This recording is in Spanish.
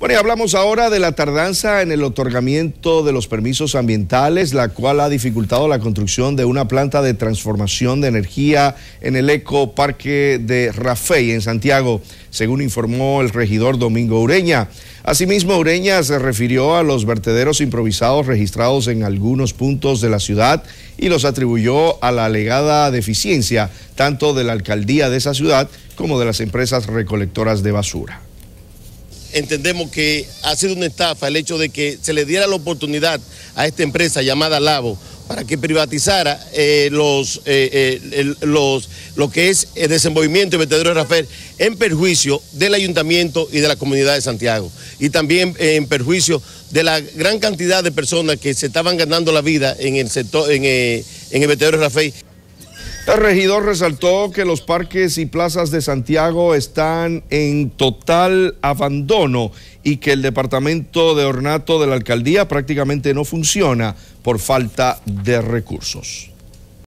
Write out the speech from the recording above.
Bueno, y hablamos ahora de la tardanza en el otorgamiento de los permisos ambientales, la cual ha dificultado la construcción de una planta de transformación de energía en el Eco Parque de Rafey, en Santiago, según informó el regidor Domingo Ureña. Asimismo, Ureña se refirió a los vertederos improvisados registrados en algunos puntos de la ciudad y los atribuyó a la alegada deficiencia tanto de la alcaldía de esa ciudad como de las empresas recolectoras de basura entendemos que ha sido una estafa el hecho de que se le diera la oportunidad a esta empresa llamada Lavo para que privatizara eh, los, eh, eh, los, lo que es el desenvolvimiento de vertedero de Rafael en perjuicio del ayuntamiento y de la comunidad de Santiago. Y también en perjuicio de la gran cantidad de personas que se estaban ganando la vida en el sector, en, el de Rafael. El regidor resaltó que los parques y plazas de Santiago están en total abandono y que el departamento de ornato de la alcaldía prácticamente no funciona por falta de recursos.